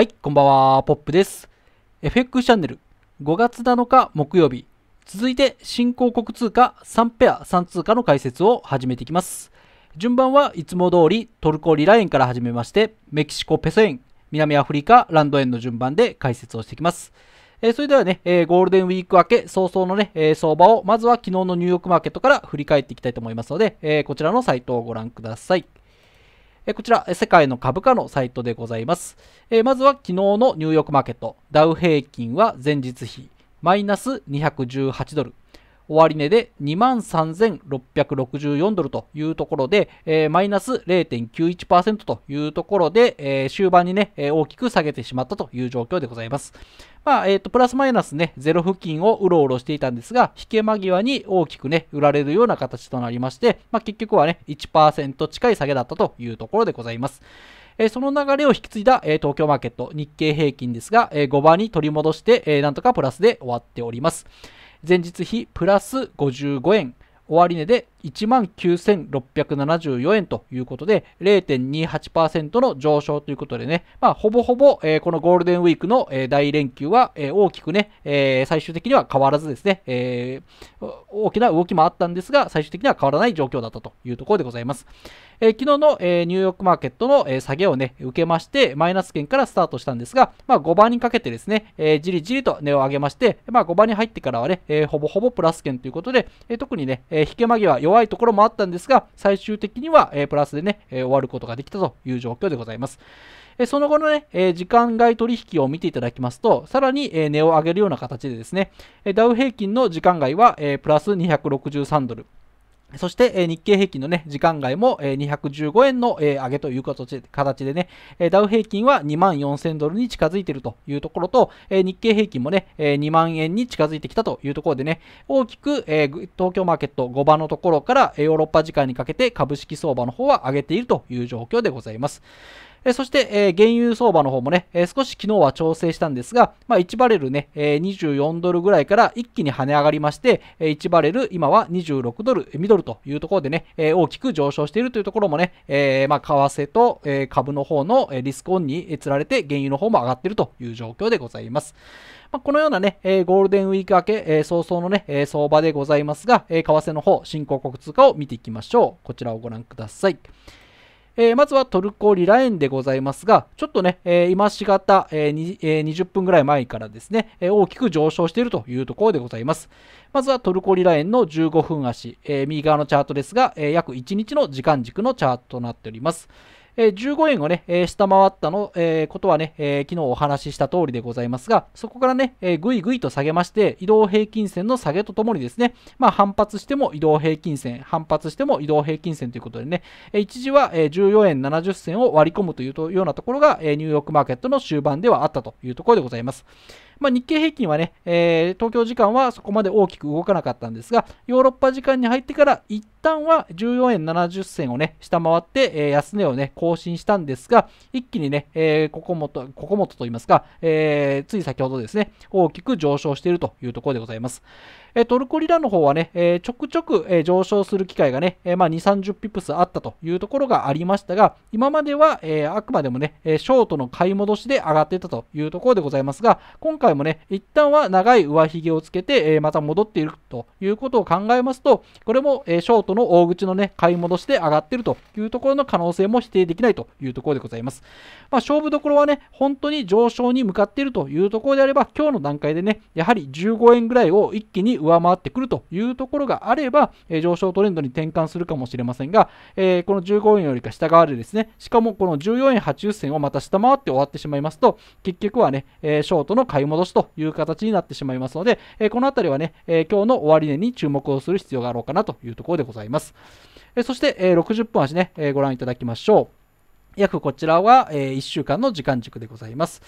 はい、こんばんは、ポップです。FX チャンネル5月7日木曜日、続いて新興国通貨3ペア3通貨の解説を始めていきます。順番はいつも通りトルコリラ円から始めまして、メキシコペソ円、南アフリカランド円の順番で解説をしていきます。えそれではね、えゴールデンウィーク明け早々のね、え相場をまずは昨日のニューヨークマーケットから振り返っていきたいと思いますので、えこちらのサイトをご覧ください。えこちら、世界の株価のサイトでございます。えまずは昨日のニューヨークマーケット、ダウ平均は前日比マイナス218ドル、終値で23,664ドルというところで、えー、マイナス0.91%というところで、えー、終盤にね、えー、大きく下げてしまったという状況でございます。まあ、えっ、ー、と、プラスマイナスね、ゼロ付近をうろうろしていたんですが、引け間際に大きくね、売られるような形となりまして、まあ、結局はね、1%近い下げだったというところでございます。その流れを引き継いだ、東京マーケット日経平均ですが、5番に取り戻して、なんとかプラスで終わっております。前日比プラス55円終値で19,674円ということで、0.28%の上昇ということでね、まあ、ほぼほぼ、えー、このゴールデンウィークの、えー、大連休は、えー、大きくね、え最終的には変わらずですね、え大きな動きもあったんですが、最終的には変わらない状況だったというところでございます。え昨日の、えニューヨークマーケットの、え下げをね、受けまして、マイナス圏からスタートしたんですが、まあ、5番にかけてですね、えじりじりと値を上げまして、まあ、5番に入ってからはね、えほぼほぼプラス圏ということで、え特にね、え引け間際、弱いところもあったんですが、最終的には、えプラスでね、え終わることができたという状況でございます。えその後のね、え時間外取引を見ていただきますと、さらに、え値を上げるような形でですね、えダウ平均の時間外は、えプラス263ドル。そして、え日経平均のね、時間外も、え215円の、え上げという形でね、えダウ平均は2万4000ドルに近づいているというところと、え日経平均もね、え2万円に近づいてきたというところでね、大きく、え東京マーケット5番のところから、ヨーロッパ時間にかけて株式相場の方は上げているという状況でございます。えそして、え原油相場の方もね、え少し昨日は調整したんですが、まあ、1バレルね、え24ドルぐらいから一気に跳ね上がりまして、え1バレル、今は26ドル、ミドルというところでね、え大きく上昇しているというところもね、えまあ、為替と、え株の方のリスクオンにつられて、原油の方も上がっているという状況でございます。まあ、このようなね、えゴールデンウィーク明け、え早々のね、え相場でございますが、え為替の方、新興国通貨を見ていきましょう。こちらをご覧ください。えー、まずはトルコリラ円でございますが、ちょっとね、えー、今しがた、えーえー、20分ぐらい前からですね、え大きく上昇しているというところでございます。まずはトルコリラ円の15分足、え右側のチャートですが、え約1日の時間軸のチャートとなっております。え15円をね、え下回ったの、えことはね、え昨日お話しした通りでございますが、そこからね、えぐいぐいと下げまして、移動平均線の下げとともにですね、まあ、反発しても移動平均線、反発しても移動平均線ということでね、え一時は、え14円70銭を割り込むというようなところが、えニューヨークマーケットの終盤ではあったというところでございます。まあ、日経平均はね、えー、東京時間はそこまで大きく動かなかったんですが、ヨーロッパ時間に入ってから一旦は14円70銭をね、下回って、えー、安値をね、更新したんですが、一気にね、えー、ここもと、ここもとと言いますか、えー、つい先ほどですね、大きく上昇しているというところでございます。えトルコリラの方はね、えちょくちょく、え上昇する機会がね、えまあ、2、30ピプスあったというところがありましたが、今までは、えあくまでもね、ショートの買い戻しで上がっていたというところでございますが、今回もね、一旦は長い上髭をつけて、えまた戻っているということを考えますと、これも、えショートの大口のね、買い戻しで上がっているというところの可能性も否定できないというところでございます。まあ、勝負どころはね、本当に上昇に向かっているというところであれば、今日の段階でね、やはり15円ぐらいを一気に上回ってくるというところがあれば、え上昇トレンドに転換するかもしれませんが、えこの15円よりか下側でですね、しかもこの14円80銭をまた下回って終わってしまいますと、結局はね、えショートの買い戻しという形になってしまいますので、えこの辺りはね、え今日の終値に注目をする必要があろうかなというところでございます。えそして、え60分足ね、えご覧いただきましょう。約こちらは、えー、1週間の時間軸でございます。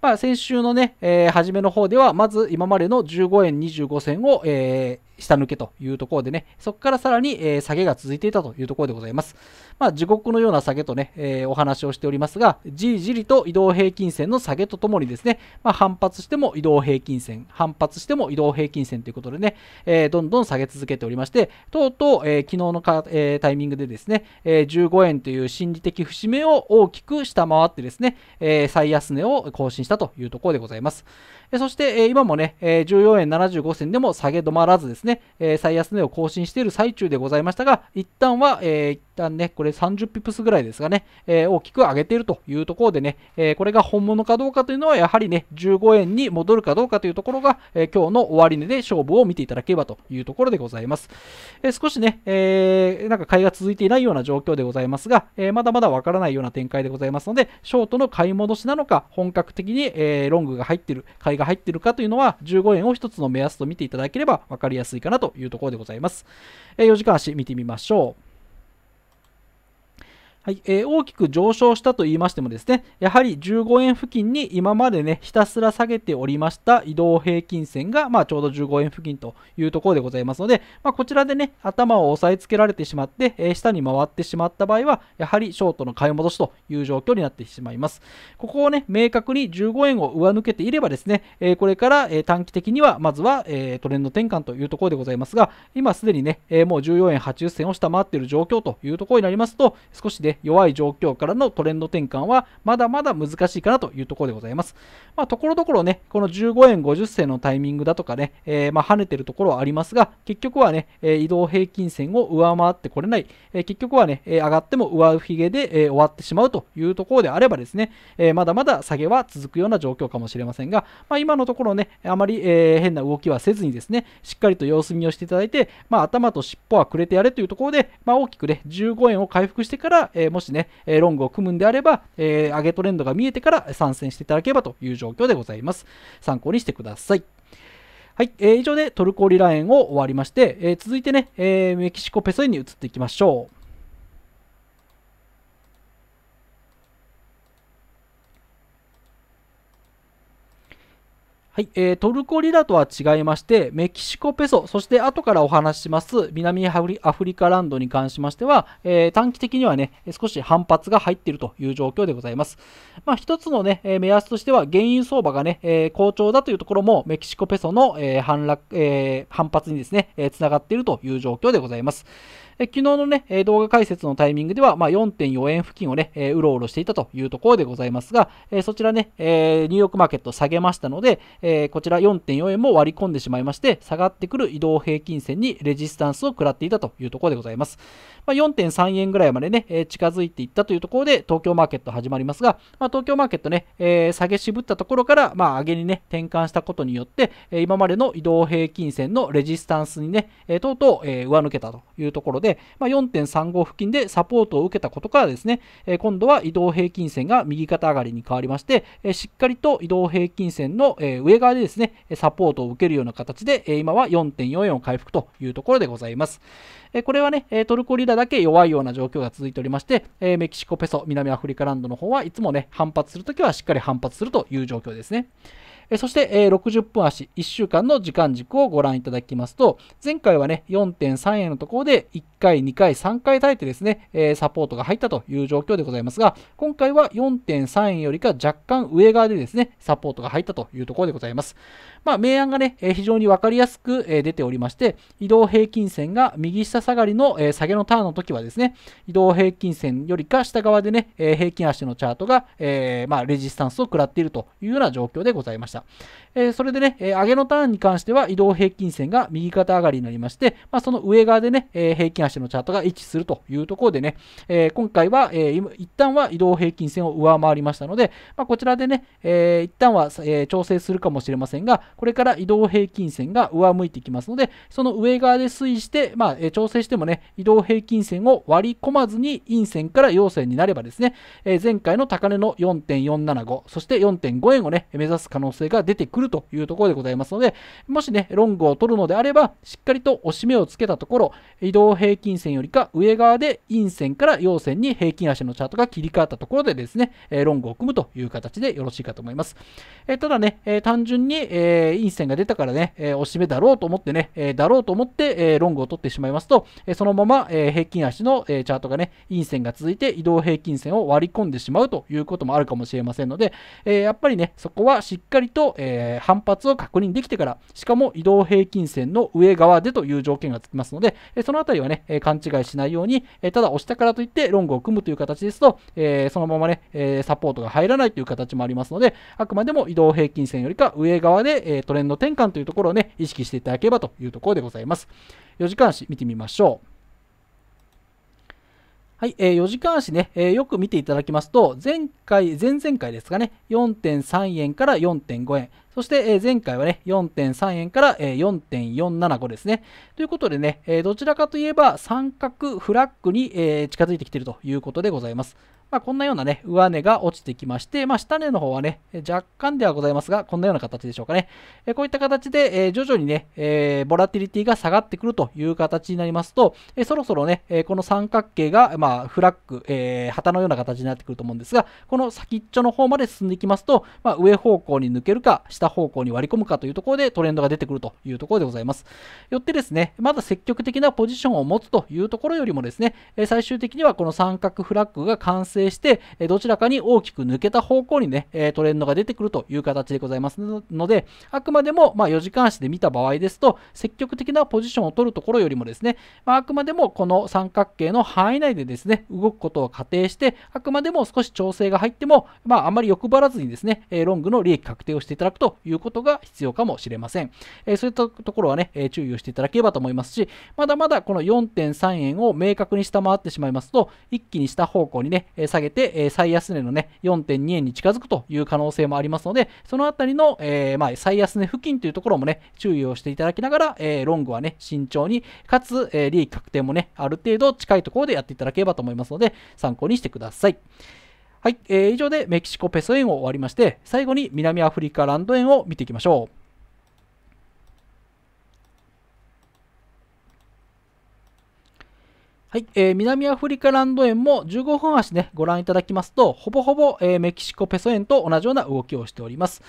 まあ、先週のね、えー、初めの方では、まず今までの15円25銭を、え下抜けというところでね、そこからさらに、えー、下げが続いていたというところでございます。まあ、地獄のような下げとね、えー、お話をしておりますが、じりじりと移動平均線の下げとともにですね、まあ、反発しても移動平均線、反発しても移動平均線ということでね、えー、どんどん下げ続けておりまして、とうとう、え昨日のか、えタイミングでですね、え15円という心理的節目を大きく下回ってですね、え最安値を更新したというところでございます。えそして、え今もね、え14円75銭でも下げ止まらずですね、ね、え最安値を更新している最中でございましたが、一旦は、え旦ね、これ30ピプスぐらいですがね、えー、大きく上げているというところでね、えー、これが本物かどうかというのは、やはりね、15円に戻るかどうかというところが、えー、今日の終値で勝負を見ていただければというところでございます。え少しね、えなんか買いが続いていないような状況でございますが、えまだまだわからないような展開でございますので、ショートの買い戻しなのか、本格的に、えロングが入ってる、買いが入ってるかというのは、15円を1つの目安と見ていただければ分かりやすいかなというところでございます。え4時間足見てみましょう。はい、えー、大きく上昇したと言いましてもですね、やはり15円付近に今までね、ひたすら下げておりました移動平均線が、まあ、ちょうど15円付近というところでございますので、まあ、こちらでね、頭を押さえつけられてしまって、えー、下に回ってしまった場合は、やはりショートの買い戻しという状況になってしまいます。ここをね、明確に15円を上抜けていればですね、えー、これから、え短期的には、まずは、えトレンド転換というところでございますが、今すでにね、えもう14円80銭を下回っている状況というところになりますと、少しね、弱い状況からのトレンド転換はまだまだ難しいかなというところでございます。まあ、ところどころね、この15円50銭のタイミングだとかね、えー、まあ跳ねてるところはありますが、結局はね、えー、移動平均線を上回ってこれない、えー、結局はね、えー、上がっても上髭で、えー、終わってしまうというところであればですね、えー、まだまだ下げは続くような状況かもしれませんが、まあ、今のところね、あまり、えー、変な動きはせずにですね、しっかりと様子見をしていただいて、まあ、頭と尻尾はくれてやれというところで、まあ、大きくね、15円を回復してから、えもしね、えロングを組むんであれば、え上げトレンドが見えてから参戦していただければという状況でございます。参考にしてください。はい、えー、以上でトルコリラ円を終わりまして、え続いてね、えメキシコペソ円に移っていきましょう。はい、えー、トルコリラとは違いまして、メキシコペソ、そして後からお話しします南アフリカランドに関しましては、えー、短期的にはね、少し反発が入っているという状況でございます。まあ、一つのね、目安としては、原油相場がね、えー、好調だというところも、メキシコペソの、えー反落えー、反発にですね、えー、つながっているという状況でございます。え昨日のね、動画解説のタイミングでは、まあ、4.4円付近をね、うろうろしていたというところでございますが、えそちらね、えニューヨークマーケット下げましたので、えこちら4.4円も割り込んでしまいまして、下がってくる移動平均線にレジスタンスを食らっていたというところでございます。まあ、4.3円ぐらいまでね、近づいていったというところで、東京マーケット始まりますが、まあ、東京マーケットね、え下げ渋ったところから、まあ、上げにね、転換したことによって、今までの移動平均線のレジスタンスにね、とうとう、上抜けたというところで、で、まあ、4.35付近でサポートを受けたことからですね、え今度は移動平均線が右肩上がりに変わりまして、えしっかりと移動平均線の、え上側でですね、サポートを受けるような形で、え今は4.4 4を回復というところでございます。えこれはね、トルコリラだけ弱いような状況が続いておりまして、えメキシコペソ、南アフリカランドの方はいつもね、反発するときはしっかり反発するという状況ですね。そして、60分足、1週間の時間軸をご覧いただきますと、前回はね、4.3円のところで1回、2回、3回耐えてですね、サポートが入ったという状況でございますが、今回は4.3円よりか若干上側でですね、サポートが入ったというところでございます。まあ、明暗がね、え非常にわかりやすく、え出ておりまして、移動平均線が右下下がりの、え下げのターンの時はですね、移動平均線よりか下側でね、え平均足のチャートが、えまあ、レジスタンスを食らっているというような状況でございました。えそれでね、え上げのターンに関しては移動平均線が右肩上がりになりまして、まあ、その上側でね、え平均足のチャートが位置するというところでね、え今回は、え一旦は移動平均線を上回りましたので、まあ、こちらでね、え一旦は、え調整するかもしれませんが、これから移動平均線が上向いてきますので、その上側で推移して、まあ、え調整してもね、移動平均線を割り込まずに陰線から陽線になればですね、え前回の高値の4.475、そして4.5円をね、目指す可能性が出てくるというところでございますので、もしね、ロングを取るのであれば、しっかりと押し目をつけたところ、移動平均線よりか上側で陰線から陽線に平均足のチャートが切り替わったところでですね、えロングを組むという形でよろしいかと思います。えただね、え単純に、ええー、陰線が出たからね、えー、し目だろうと思ってね、えー、だろうと思って、えー、ロングを取ってしまいますと、えー、そのまま、えー、平均足の、えー、チャートがね、陰線が続いて移動平均線を割り込んでしまうということもあるかもしれませんので、えー、やっぱりね、そこはしっかりと、えー、反発を確認できてから、しかも移動平均線の上側でという条件がつきますので、えー、そのあたりはね、えー、勘違いしないように、えー、ただ押したからといってロングを組むという形ですと、えー、そのままね、えー、サポートが入らないという形もありますので、あくまでも移動平均線よりか上側で、えトレンド転換というところをね、意識していただければというところでございます。4時間足見てみましょう。はい、えー、4時間足ね、えー、よく見ていただきますと、前回、前々回ですかね、4.3円から4.5円。そして、え前回はね、4.3円から、え4.475ですね。ということでね、えどちらかといえば三角フラッグに、え近づいてきているということでございます。まあ、こんなようなね、上値が落ちてきまして、まあ、下値の方はね、若干ではございますが、こんなような形でしょうかね。えこういった形で、え徐々にね、えボラティリティが下がってくるという形になりますと、えそろそろね、えこの三角形が、まあ、フラッグ、え旗のような形になってくると思うんですが、この先っちょの方まで進んでいきますと、まあ、上方向に抜けるか、下方向に割り込むかというところでトレンドが出てくるというところでございます。よってですね、まだ積極的なポジションを持つというところよりもですね、え最終的にはこの三角フラッグが完成生して、えどちらかに大きく抜けた方向にね、えトレンドが出てくるという形でございますので、あくまでも、ま4時間足で見た場合ですと、積極的なポジションを取るところよりもですね、まあくまでもこの三角形の範囲内でですね、動くことを仮定して、あくまでも少し調整が入っても、まあ、あまり欲張らずにですね、えロングの利益確定をしていただくということが必要かもしれません。えそういったところはね、え注意をしていただければと思いますし、まだまだこの4.3円を明確に下回ってしまいますと、一気に下方向にね、下げて、え最安値のね、4.2円に近づくという可能性もありますので、そのあたりの、えまあ、最安値付近というところもね、注意をしていただきながら、えロングはね、慎重に、かつ、え利益確定もね、ある程度近いところでやっていただければと思いますので、参考にしてください。はい、えー、以上でメキシコペソ円を終わりまして、最後に南アフリカランド円を見ていきましょう。はい、えー、南アフリカランド円も15分足ね、ご覧いただきますと、ほぼほぼ、えー、メキシコペソ円と同じような動きをしております。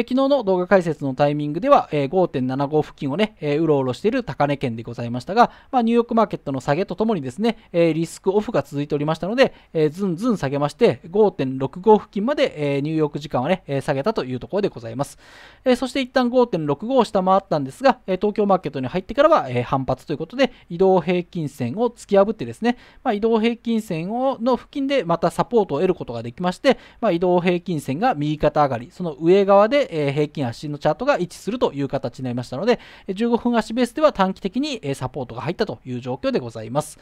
え昨日の動画解説のタイミングでは、え5.75付近をね、えうろうろしている高値圏でございましたが、まあ、ニューヨークマーケットの下げとともにですね、えリスクオフが続いておりましたので、えずんずん下げまして、5.65付近まで、えニューヨーク時間はね、え下げたというところでございます。えそして一旦5.65を下回ったんですが、え東京マーケットに入ってからは、え反発ということで、移動平均線を突き破ってですね、まあ、移動平均線をの付近でまたサポートを得ることができまして、まあ、移動平均線が右肩上がり、その上側でえ平均足のチャートが一致するという形になりましたので、15分足ベースでは短期的にサポートが入ったという状況でございます。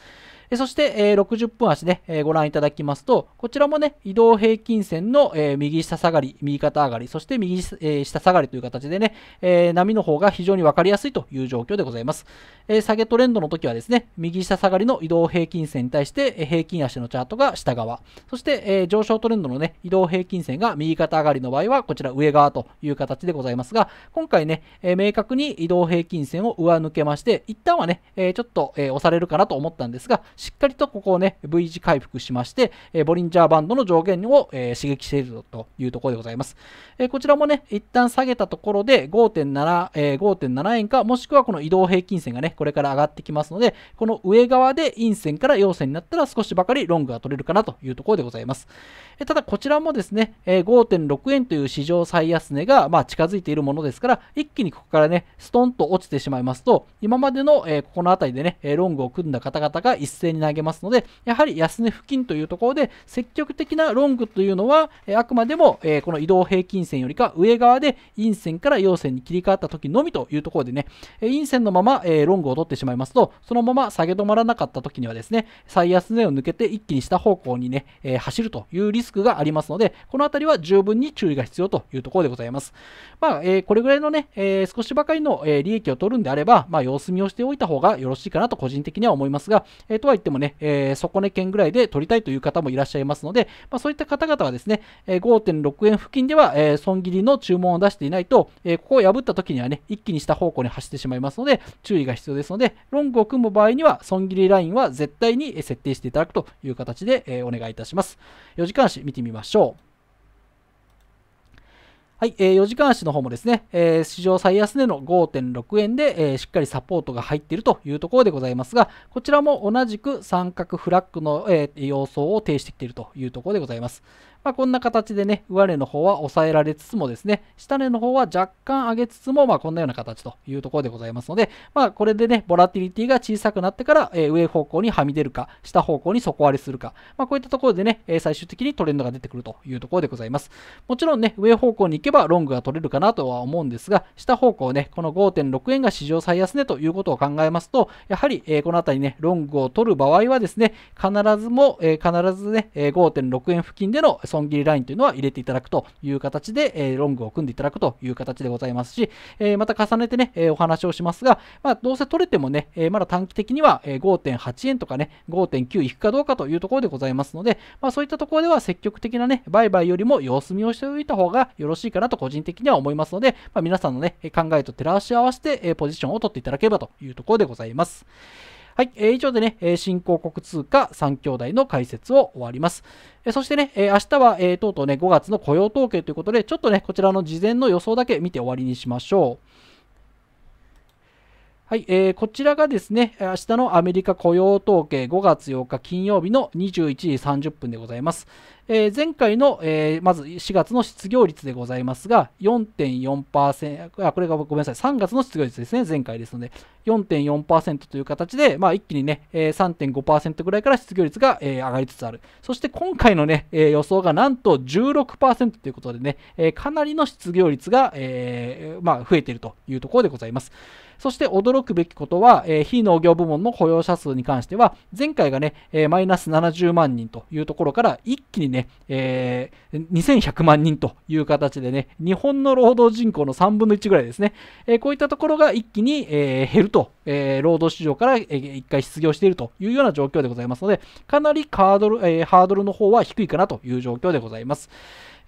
そして、60分足でご覧いただきますと、こちらもね、移動平均線の右下下がり、右肩上がり、そして右下下がりという形でね、波の方が非常に分かりやすいという状況でございます。下げトレンドの時はですね、右下下がりの移動平均線に対して平均足のチャートが下側、そして上昇トレンドのね、移動平均線が右肩上がりの場合はこちら上側とという形でございますが、今回ね、え明確に移動平均線を上抜けまして、一旦はね、えちょっと、え押されるかなと思ったんですが、しっかりとここをね、V 字回復しまして、えボリンジャーバンドの上限を、え刺激しているというところでございます。えこちらもね、一旦下げたところで5.7、え5.7円か、もしくはこの移動平均線がね、これから上がってきますので、この上側で陰線から陽線になったら少しばかりロングが取れるかなというところでございます。えただ、こちらもですね、え5.6円という史上最安値、値が、まあ、近づいているものですから、一気にここからね、ストンと落ちてしまいますと、今までの、えー、ここの辺りでね、ロングを組んだ方々が一斉に投げますので、やはり安値付近というところで、積極的なロングというのは、えー、あくまでも、えー、この移動平均線よりか上側で陰線から陽線に切り替わった時のみというところでね、え陰線のまま、えロングを取ってしまいますと、そのまま下げ止まらなかった時にはですね、最安値を抜けて一気に下方向にね、え走るというリスクがありますので、この辺りは十分に注意が必要というところでございます。ざいます。まあ、えー、これぐらいのね、えー、少しばかりの、え利益を取るんであれば、まあ、様子見をしておいた方がよろしいかなと個人的には思いますが、えとはいってもね、え底値圏ぐらいで取りたいという方もいらっしゃいますので、まあ、そういった方々はですね、え5.6円付近では、え損切りの注文を出していないと、えここを破った時にはね、一気に下方向に走ってしまいますので、注意が必要ですので、ロングを組む場合には、損切りラインは絶対に設定していただくという形で、えお願いいたします。4時間足見てみましょう。はい、えー、4時間足の方もですね、えー、史上最安値の5.6円で、えー、しっかりサポートが入っているというところでございますが、こちらも同じく三角フラッグの、えー、様相を呈してきているというところでございます。まあ、こんな形でね、上値の方は抑えられつつもですね、下値の方は若干上げつつも、まあ、こんなような形というところでございますので、まあ、これでね、ボラティリティが小さくなってから、えー、上方向にはみ出るか、下方向に底割れするか、まあ、こういったところでね、えー、最終的にトレンドが出てくるというところでございます。もちろんね、上方向に行けばロングが取れるかなとは思うんですが、下方向ね、この5.6円が史上最安値ということを考えますと、やはり、えー、この辺りね、ロングを取る場合はですね、必ずも、え必ずね、5.6円付近での損損切りラインというのは入れていただくという形で、えー、ロングを組んでいただくという形でございますし、えー、また重ねてね、えお話をしますが、まあ、どうせ取れてもね、えまだ短期的には5.8円とかね、5.9いくかどうかというところでございますので、まあ、そういったところでは積極的なね、売買よりも様子見をしておいた方がよろしいかなと個人的には思いますので、まあ、皆さんのね、考えと照らし合わせてポジションを取っていただければというところでございます。はい、えー、以上でね、えー、新興国通貨3兄弟の解説を終わります。えー、そしてね、えー、明日は、えー、とうとうね、5月の雇用統計ということで、ちょっとね、こちらの事前の予想だけ見て終わりにしましょう。はい、えー、こちらがですね、明日のアメリカ雇用統計5月8日金曜日の21時30分でございます。えー、前回の、えー、まず4月の失業率でございますが、4.4%、あ、これがごめんなさい、3月の失業率ですね、前回ですので、4.4%という形で、まあ、一気にね、えー、3.5%ぐらいから失業率が、えー、上がりつつある。そして今回のね、えー、予想がなんと16%ということでね、えー、かなりの失業率が、えーまあ、増えているというところでございます。そして驚くべきことは、えー、非農業部門の雇用者数に関しては、前回がね、えー、マイナス70万人というところから一気にね、えー、2100万人という形でね、日本の労働人口の3分の1ぐらいですね、えー、こういったところが一気に、えー、減ると、えー、労働市場から、えー、一回失業しているというような状況でございますので、かなりカードル、えー、ハードルの方は低いかなという状況でございます。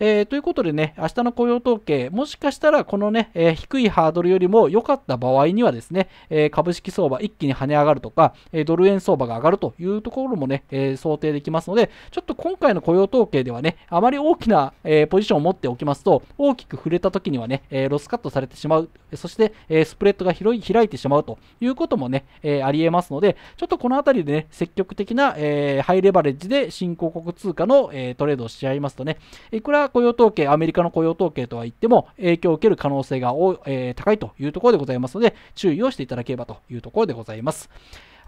えー、ということでね、明日の雇用統計、もしかしたらこのね、えー、低いハードルよりも良かった場合にはですね、えー、株式相場一気に跳ね上がるとか、えドル円相場が上がるというところもね、え想定できますので、ちょっと今回の雇用統計ではね、あまり大きな、えポジションを持っておきますと、大きく触れた時にはね、えロスカットされてしまう、そして、えスプレッドが広い開いてしまうということもね、えありえますので、ちょっとこの辺りでね、積極的な、えハイレバレッジで新興国通貨の、えトレードをしちゃいますとね、いくら雇用統計、アメリカの雇用統計とは言っても、影響を受ける可能性が、えー、高いというところでございますので、注意をしていただければというところでございます。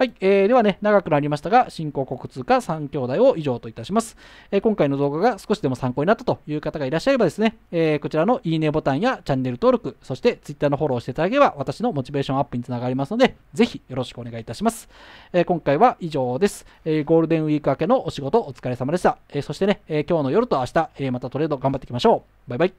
はい、えー、ではね、長くなりましたが、新興国通貨3兄弟を以上といたします、えー、今回の動画が少しでも参考になったという方がいらっしゃればですね、えー、こちらのいいねボタンやチャンネル登録、そして Twitter のフォローしていただければ、私のモチベーションアップにつながりますので、ぜひよろしくお願いいたします。えー、今回は以上です、えー。ゴールデンウィーク明けのお仕事お疲れ様でした。えー、そしてね、えー、今日の夜と明日、えー、またトレード頑張っていきましょう。バイバイ。